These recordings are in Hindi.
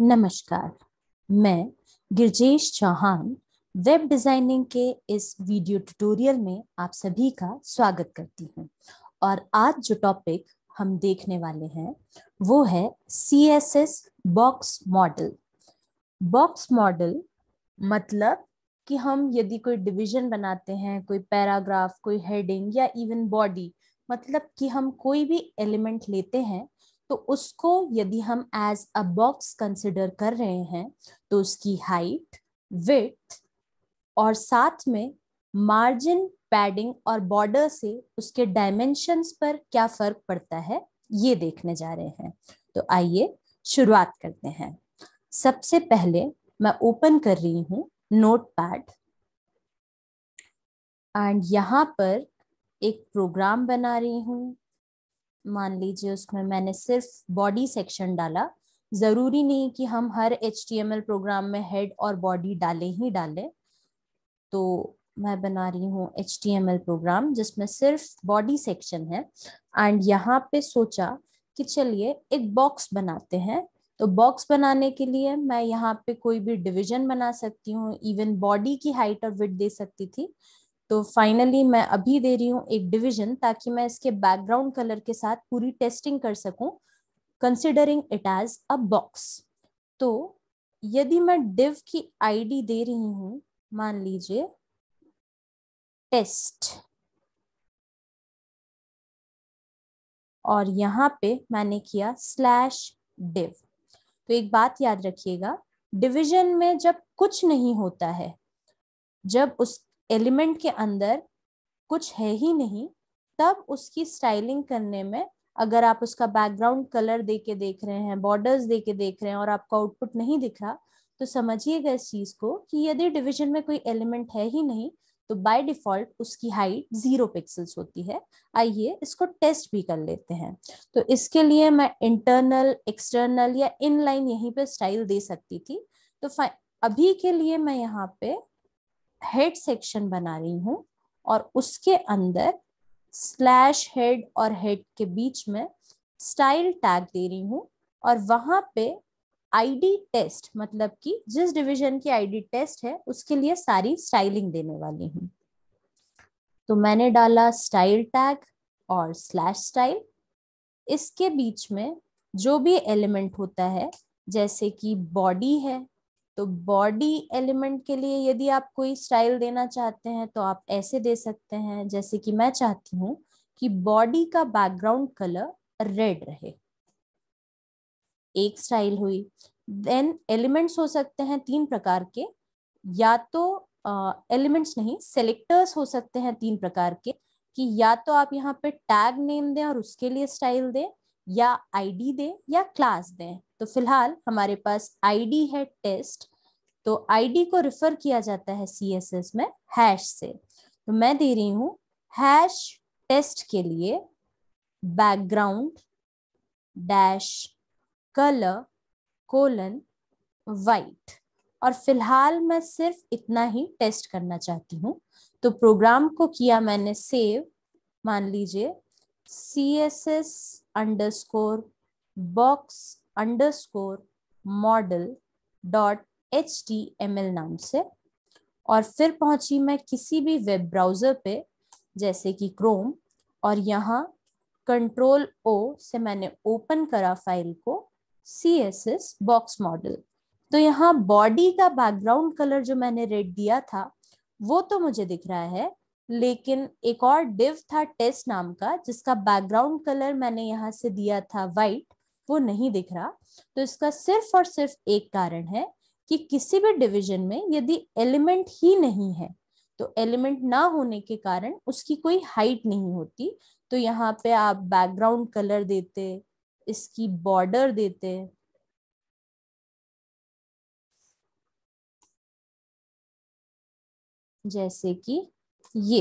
नमस्कार मैं गिरजेश चौहान वेब डिजाइनिंग के इस वीडियो ट्यूटोरियल में आप सभी का स्वागत करती हूँ और आज जो टॉपिक हम देखने वाले हैं वो है C S S box model box model मतलब कि हम यदि कोई डिवीजन बनाते हैं कोई पैराग्राफ कोई हेडिंग या इवन बॉडी मतलब कि हम कोई भी एलिमेंट लेते हैं तो उसको यदि हम एज अ बॉक्स कंसिडर कर रहे हैं तो उसकी हाइट विथ और साथ में मार्जिन पैडिंग और बॉर्डर से उसके डायमेंशंस पर क्या फर्क पड़ता है ये देखने जा रहे हैं तो आइए शुरुआत करते हैं सबसे पहले मैं ओपन कर रही हूँ नोट पैड एंड यहाँ पर एक प्रोग्राम बना रही हूं मान लीजिए उसमें मैंने सिर्फ बॉडी सेक्शन डाला ज़रूरी नहीं कि हम हर एच प्रोग्राम में हेड और बॉडी डाले ही डाले तो मैं बना रही हूँ एच प्रोग्राम जिसमें सिर्फ बॉडी सेक्शन है एंड यहाँ पे सोचा कि चलिए एक बॉक्स बनाते हैं तो बॉक्स बनाने के लिए मैं यहाँ पे कोई भी डिवीजन बना सकती हूँ इवन बॉडी की हाइट और विथ दे सकती थी तो फाइनली मैं अभी दे रही हूँ एक डिवीजन ताकि मैं इसके बैकग्राउंड कलर के साथ पूरी टेस्टिंग कर सकूं considering it as a box तो यदि मैं डिव की आईडी दे रही हूं मान लीजिए टेस्ट और यहाँ पे मैंने किया स्लैश डिव तो एक बात याद रखिएगा डिवीजन में जब कुछ नहीं होता है जब उस एलिमेंट के अंदर कुछ है ही नहीं तब उसकी स्टाइलिंग करने में अगर आप उसका बैकग्राउंड कलर दे के देख रहे हैं बॉर्डर्स दे के देख रहे हैं और आपका आउटपुट नहीं दिख रहा तो समझिएगा इस चीज को कि यदि डिवीजन में कोई एलिमेंट है ही नहीं तो बाय डिफॉल्ट उसकी हाइट जीरो पिक्सल्स होती है आइए इसको टेस्ट भी कर लेते हैं तो इसके लिए मैं इंटरनल एक्सटर्नल या इनलाइन यहीं पे स्टाइल दे सकती थी तो अभी के लिए मैं यहाँ पे हेड सेक्शन बना रही हूँ और उसके अंदर स्लैश हेड और हेड के बीच में स्टाइल टैग दे रही हूँ और वहां पे आईडी टेस्ट मतलब कि जिस डिवीजन की आईडी टेस्ट है उसके लिए सारी स्टाइलिंग देने वाली हूँ तो मैंने डाला स्टाइल टैग और स्लैश स्टाइल इसके बीच में जो भी एलिमेंट होता है जैसे कि बॉडी है तो बॉडी एलिमेंट के लिए यदि आप कोई स्टाइल देना चाहते हैं तो आप ऐसे दे सकते हैं जैसे कि मैं चाहती हूं कि बॉडी का बैकग्राउंड कलर रेड रहे एक स्टाइल हुई देन एलिमेंट्स हो सकते हैं तीन प्रकार के या तो एलिमेंट्स uh, नहीं सेलेक्टर्स हो सकते हैं तीन प्रकार के कि या तो आप यहाँ पे टैग नेम दें और उसके लिए स्टाइल दें या आईडी दें या क्लास दें तो फिलहाल हमारे पास आईडी है टेस्ट तो आईडी को रिफर किया जाता है सीएसएस में हैश से तो मैं दे रही हूं हैश टेस्ट के लिए background dash colour colon white और फिलहाल मैं सिर्फ इतना ही टेस्ट करना चाहती हूँ तो प्रोग्राम को किया मैंने सेव मान लीजिए C S S underscore box underscore model dot H T M L नाम से और फिर पहुंची मैं किसी भी वेब ब्राउज़र पे जैसे कि क्रोम और यहाँ कंट्रोल ओ से मैंने ओपन करा फाइल को C S S box model तो यहाँ बॉडी का बैकग्राउंड कलर जो मैंने रेड दिया था वो तो मुझे दिख रहा है लेकिन एक और डिव था टेस्ट नाम का जिसका बैकग्राउंड कलर मैंने यहाँ से दिया था वाइट वो नहीं दिख रहा तो इसका सिर्फ और सिर्फ एक कारण है कि किसी भी डिवीजन में यदि एलिमेंट ही नहीं है तो एलिमेंट ना होने के कारण उसकी कोई हाइट नहीं होती तो यहाँ पे आप बैकग्राउंड कलर देते इसकी बॉर्डर देते जैसे कि ये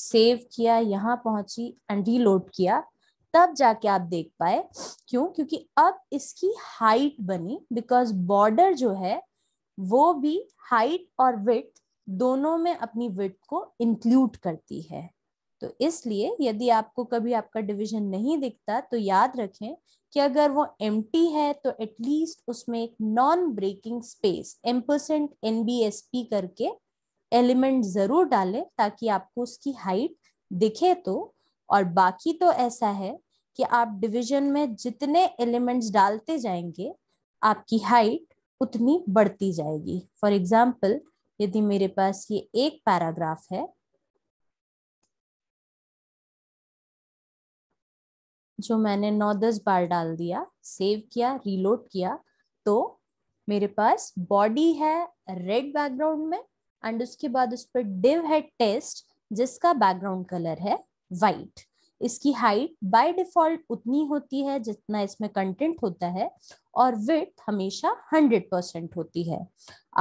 सेव किया यहाँ पहुंची एंड रीलोड किया तब जाके आप देख पाए क्यों क्योंकि अब इसकी हाइट बनी बिकॉज बॉर्डर जो है वो भी हाइट और विथ दोनों में अपनी विथ को इंक्लूड करती है तो इसलिए यदि आपको कभी आपका डिवीजन नहीं दिखता तो याद रखें कि अगर वो एम है तो एटलीस्ट उसमें एक non breaking space ampersand करके एलिमेंट जरूर डालें ताकि आपको उसकी हाइट दिखे तो और बाकी तो ऐसा है कि आप डिवीजन में जितने एलिमेंट्स डालते जाएंगे आपकी हाइट उतनी बढ़ती जाएगी फॉर एग्जाम्पल यदि मेरे पास ये एक पैराग्राफ है जो मैंने नौ दस बार डाल दिया सेव किया रीलोड किया तो मेरे पास बॉडी है रेड बैकग्राउंड में एंड उसके बाद उस पर डिव है टेस्ट जिसका बैकग्राउंड कलर है वाइट इसकी हाइट बाय डिफॉल्ट उतनी होती है जितना इसमें कंटेंट होता है और विथ हमेशा हंड्रेड परसेंट होती है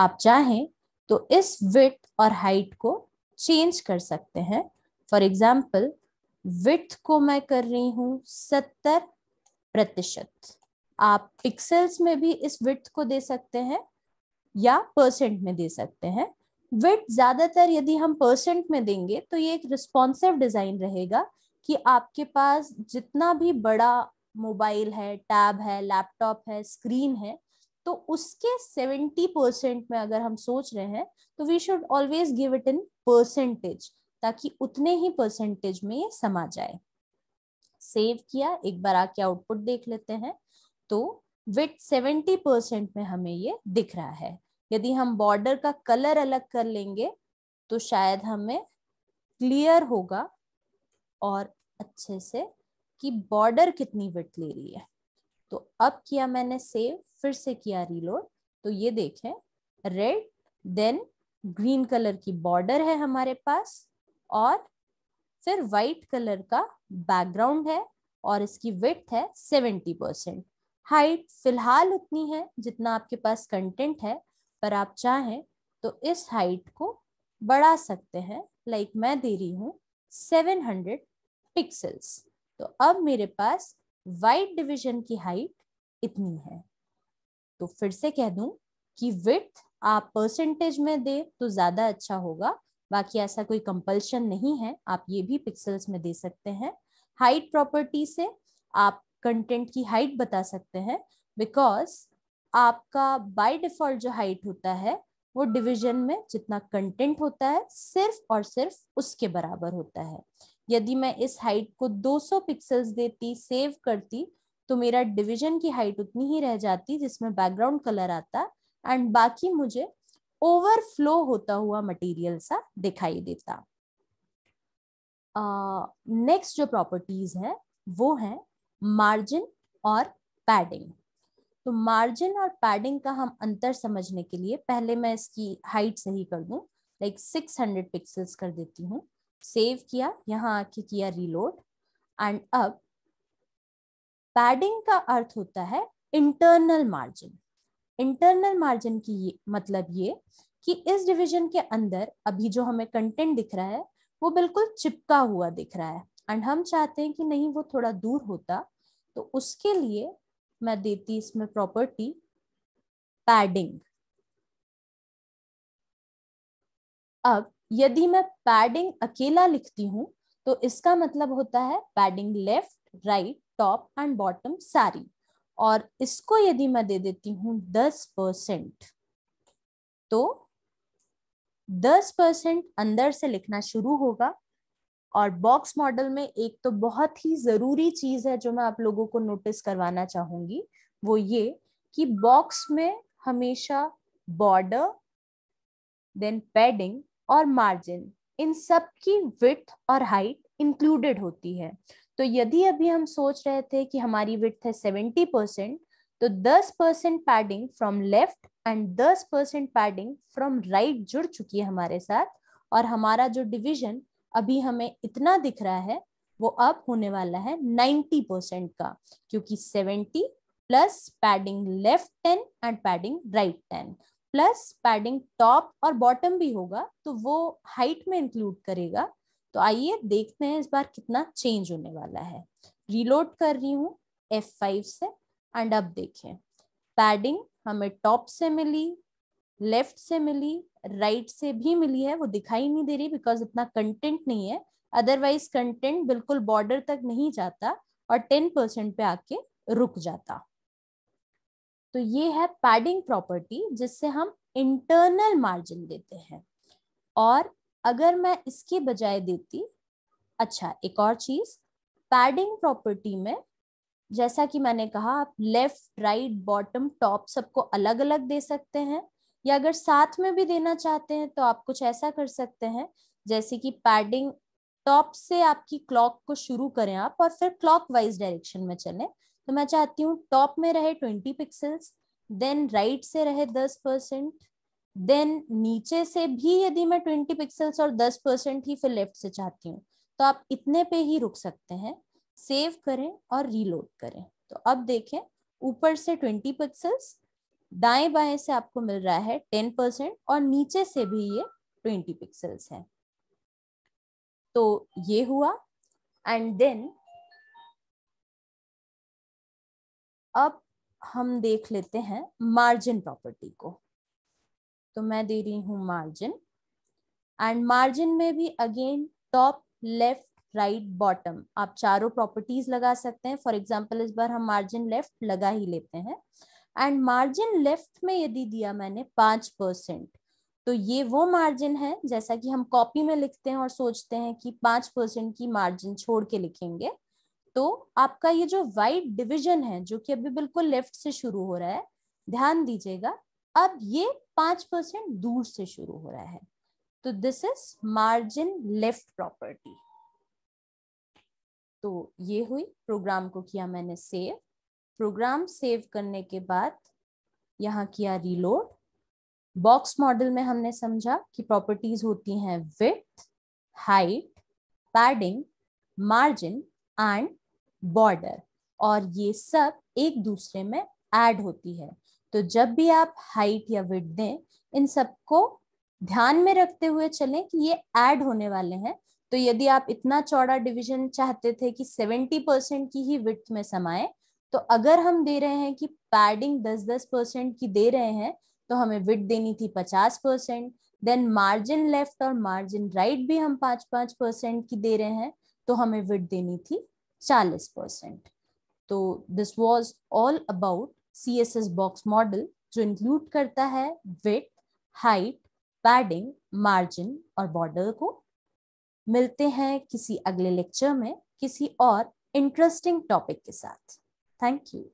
आप चाहें तो इस विथ और हाइट को चेंज कर सकते हैं फॉर एग्जाम्पल विथ को मैं कर रही हूँ सत्तर प्रतिशत आप पिक्सल्स में भी इस विथ को दे सकते हैं या परसेंट में दे सकते हैं विट ज्यादातर यदि हम परसेंट में देंगे तो ये एक रिस्पॉन्सिव डिजाइन रहेगा कि आपके पास जितना भी बड़ा मोबाइल है टैब है लैपटॉप है स्क्रीन है तो उसके सेवेंटी परसेंट में अगर हम सोच रहे हैं तो we should always give it in percentage ताकि उतने ही परसेंटेज में ये समा जाए सेव किया एक बार आके आउटपुट देख लेते हैं तो विथ सेवेंटी परसेंट में हमें ये दिख रहा है यदि हम बॉर्डर का कलर अलग कर लेंगे तो शायद हमें क्लियर होगा और अच्छे से कि बॉर्डर कितनी विट ले रही है तो अब किया मैंने सेव फिर से किया रीलोड तो ये देखें रेड देन ग्रीन कलर की बॉर्डर है हमारे पास और फिर वाइट कलर का बैकग्राउंड है और इसकी विथ है सेवेंटी परसेंट हाइट फिलहाल उतनी है जितना आपके पास कंटेंट है पर आप चाहें तो इस हाइट को बढ़ा सकते हैं लाइक मैं दे रही हूँ 700 पिक्सल्स तो अब मेरे पास वाइट डिवीजन की हाइट इतनी है तो फिर से कह दूं कि विथ आप परसेंटेज में दे तो ज़्यादा अच्छा होगा बाकी ऐसा कोई कंपल्शन नहीं है आप ये भी पिक्सल्स में दे सकते हैं हाइट प्रॉपर्टी से आप कंटेंट की हाइट बता सकते हैं बिकॉज आपका बाय डिफॉल्ट जो हाइट होता है वो डिवीजन में जितना कंटेंट होता है सिर्फ और सिर्फ उसके बराबर होता है यदि मैं इस हाइट को 200 पिक्सल्स देती सेव करती तो मेरा डिवीजन की हाइट उतनी ही रह जाती जिसमें बैकग्राउंड कलर आता एंड बाकी मुझे ओवरफ्लो होता हुआ मटेरियल सा दिखाई देता नेक्स्ट uh, जो प्रॉपर्टीज है वो है मार्जिन और पैडिंग तो मार्जिन और पैडिंग का हम अंतर समझने के लिए पहले मैं इसकी हाइट सही कर दूं लाइक सिक्स हंड्रेड पिक्सल्स कर देती हूँ सेव किया यहाँ आके किया रीलोड एंड अब पैडिंग का अर्थ होता है इंटरनल मार्जिन इंटरनल मार्जिन की ये, मतलब ये कि इस डिवीजन के अंदर अभी जो हमें कंटेंट दिख रहा है वो बिल्कुल चिपका हुआ दिख रहा है एंड हम चाहते हैं कि नहीं वो थोड़ा दूर होता तो उसके लिए मैं देती इसमें प्रॉपर्टी पैडिंग अब यदि मैं पैडिंग अकेला लिखती हूं तो इसका मतलब होता है padding left right top and bottom सारी और इसको यदि मैं दे देती हूं दस परसेंट तो दस परसेंट अंदर से लिखना शुरू होगा और बॉक्स मॉडल में एक तो बहुत ही जरूरी चीज है जो मैं आप लोगों को नोटिस करवाना चाहूंगी वो ये कि बॉक्स में हमेशा बॉर्डर देन पैडिंग और मार्जिन इन सब की विथ और हाइट इंक्लूडेड होती है तो यदि अभी हम सोच रहे थे कि हमारी विथ है सेवेंटी परसेंट तो दस percent padding from left and दस परसेंट पैडिंग फ्रॉम राइट जुड़ चुकी है हमारे साथ और हमारा जो डिवीजन अभी हमें इतना दिख रहा है वो अब होने वाला है 90 परसेंट का क्योंकि 70 plus padding left 10 and padding right 10 plus padding top और बॉटम भी होगा तो वो हाइट में इंक्लूड करेगा तो आइए देखते हैं इस बार कितना चेंज होने वाला है रिलोड कर रही हूँ एफ से एंड अब देखें पैडिंग हमें टॉप से मिली लेफ्ट से मिली राइट right से भी मिली है वो दिखाई नहीं दे रही बिकॉज इतना कंटेंट नहीं है अदरवाइज कंटेंट बिल्कुल बॉर्डर तक नहीं जाता और टेन परसेंट पे आके रुक जाता तो ये है पैडिंग प्रॉपर्टी जिससे हम इंटरनल मार्जिन देते हैं और अगर मैं इसके बजाय देती अच्छा एक और चीज पैडिंग प्रॉपर्टी में जैसा कि मैंने कहा आप लेफ्ट राइट बॉटम टॉप सबको अलग अलग दे सकते हैं या अगर साथ में भी देना चाहते हैं तो आप कुछ ऐसा कर सकते हैं जैसे कि पैडिंग टॉप से आपकी क्लॉक को शुरू करें आप और फिर क्लॉक वाइज डायरेक्शन में चले तो मैं चाहती हूँ टॉप में रहे ट्वेंटी पिक्सल्स देन राइट से रहे दस परसेंट देन नीचे से भी यदि मैं ट्वेंटी पिक्सल्स और दस परसेंट ही फिर लेफ्ट से चाहती हूँ तो आप इतने पे ही रुक सकते हैं सेव करें और रीलोड करें तो अब देखें ऊपर से ट्वेंटी पिक्सल्स दाएं बाएं से आपको मिल रहा है टेन परसेंट और नीचे से भी ये ट्वेंटी पिक्सल्स है तो ये हुआ एंड देन अब हम देख लेते हैं मार्जिन प्रॉपर्टी को तो मैं दे रही हूं मार्जिन एंड मार्जिन में भी again top left right bottom आप चारों प्रॉपर्टीज लगा सकते हैं फॉर एग्जाम्पल इस बार हम मार्जिन लेफ्ट लगा ही लेते हैं एंड मार्जिन लेफ्ट में यदि दिया मैंने पांच परसेंट तो ये वो मार्जिन है जैसा कि हम कॉपी में लिखते हैं और सोचते हैं कि पांच परसेंट की मार्जिन छोड़ के लिखेंगे तो आपका ये जो वाइट डिविजन है जो कि अभी बिल्कुल लेफ्ट से शुरू हो रहा है ध्यान दीजिएगा अब ये पांच परसेंट दूर से शुरू हो रहा है तो this is margin left property तो ये हुई प्रोग्राम को किया मैंने सेव प्रोग्राम सेव करने के बाद यहाँ किया रीलोड बॉक्स मॉडल में हमने समझा कि प्रॉपर्टीज होती हैं width height padding margin and border और ये सब एक दूसरे में ऐड होती है तो जब भी आप हाइट या विथ दें इन सबको ध्यान में रखते हुए चलें कि ये ऐड होने वाले हैं तो यदि आप इतना चौड़ा डिवीजन चाहते थे कि 70 परसेंट की ही विथ में समाएं तो अगर हम दे रहे हैं कि पैडिंग दस दस परसेंट की दे रहे हैं तो हमें विट देनी थी पचास परसेंट देन मार्जिन लेफ्ट और मार्जिन राइट भी हम पांच पांच परसेंट की दे रहे हैं तो हमें विट देनी थी चालीस परसेंट तो this was all about C S S box model जो इंक्लूड करता है विट हाइट पैडिंग मार्जिन और बॉर्डर को मिलते हैं किसी अगले लेक्चर में किसी और इंटरेस्टिंग टॉपिक के साथ Thank you.